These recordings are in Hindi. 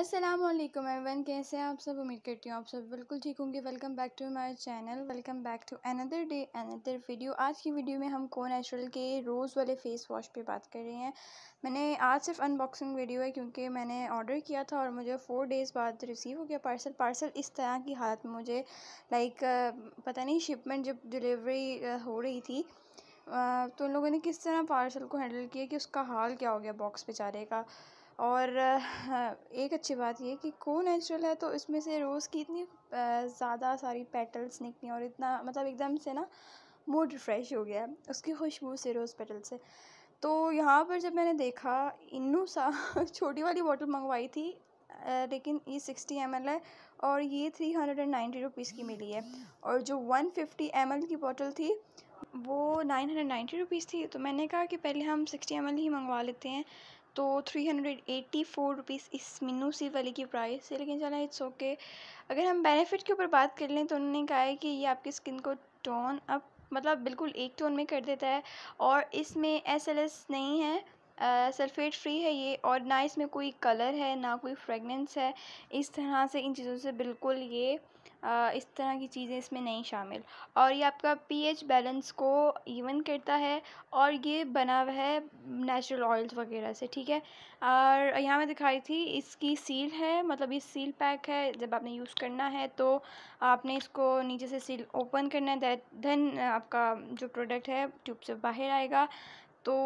अस्सलाम वालेकुम एवरीवन कैसे हैं आप सब उम्मीद करती हूँ आप सब बिल्कुल ठीक होंगे welcome back to my channel welcome back to another day another video आज की वीडियो में हम को नेचुरल के रोज़ वाले फेस वॉश पे बात कर रहे हैं मैंने आज सिर्फ अनबॉक्सिंग वीडियो है क्योंकि मैंने ऑर्डर किया था और मुझे फ़ोर डेज़ बाद रिसीव हो गया पार्सल पार्सल इस तरह की हालत में मुझे लाइक पता नहीं शिपमेंट जब डिलीवरी हो रही थी तो उन लोगों ने किस तरह पार्सल को हैंडल किया कि उसका हाल क्या हो गया बॉक्स बेचारे का और एक अच्छी बात ये कि को नेचुरल है तो इसमें से रोज़ की इतनी ज़्यादा सारी पेटल्स निकली और इतना मतलब एकदम से ना मूड रिफ़्रेश हो गया उसकी खुशबू से रोज़ पेटल से तो यहाँ पर जब मैंने देखा इन्नू सा छोटी वाली बॉटल मंगवाई थी लेकिन ये सिक्सटी एम है और ये three hundred and ninety rupees की मिली है और जो वन फिफ्टी एम की बॉटल थी वो नाइन हंड्रेड नाइन्टी रुपीज़ थी तो मैंने कहा कि पहले हम सिक्सटी एम ही मंगवा लेते हैं तो three hundred eighty four rupees इस मीनू सी वाली की प्राइस है लेकिन चला इट्स ओके अगर हम बेनिफिट के ऊपर बात कर लें तो उन्होंने कहा है कि ये आपकी स्किन को टोन अप मतलब बिल्कुल एक टोन में कर देता है और इसमें एस एल एस नहीं है सल्फेट फ्री है ये और ना इसमें कोई कलर है ना कोई फ्रेगनेंस है इस तरह से इन चीज़ों से बिल्कुल ये इस तरह की चीज़ें इसमें नहीं शामिल और ये आपका पीएच बैलेंस को इवन करता है और ये बना हुआ है नेचुरल ऑयल्स वगैरह से ठीक है और यहाँ मैं दिखाई थी इसकी सील है मतलब ये सील पैक है जब आपने यूज़ करना है तो आपने इसको नीचे से सील ओपन करना है देन आपका जो प्रोडक्ट है ट्यूब से बाहर आएगा तो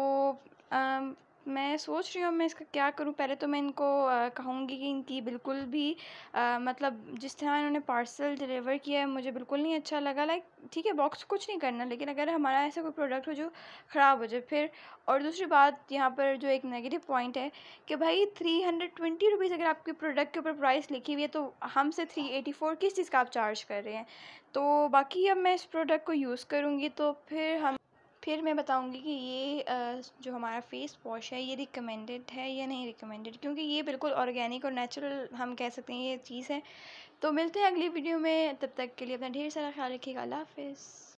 मैं सोच रही हूँ मैं इसका क्या करूँ पहले तो मैं इनको कहूँगी कि इनकी बिल्कुल भी आ, मतलब जिस तरह इन्होंने पार्सल डिलीवर किया है मुझे बिल्कुल नहीं अच्छा लगा लाइक ठीक है बॉक्स कुछ नहीं करना लेकिन अगर हमारा ऐसा कोई प्रोडक्ट हो जो ख़राब हो जाए फिर और दूसरी बात यहाँ पर जो एक नेगेटिव पॉइंट है कि भाई थ्री हंड्रेड ट्वेंटी रुपीज़ अगर आपके प्रोडक्ट के ऊपर प्राइस लिखी हुई है तो हमसे थ्री एटी फोर किस चीज़ का आप चार्ज कर रहे हैं तो बाकी अब मैं इस प्रोडक्ट को यूज़ करूँगी तो फिर हम फिर मैं बताऊँगी कि ये जो हमारा फ़ेस वॉश है ये रिकमेंडेड है या नहीं रिकमेंडेड क्योंकि ये बिल्कुल ऑर्गेनिक और नेचुरल हम कह सकते हैं ये चीज़ है तो मिलते हैं अगली वीडियो में तब तक के लिए अपना ढेर सारा ख्याल रखिएगा अल्लाह हाफिज़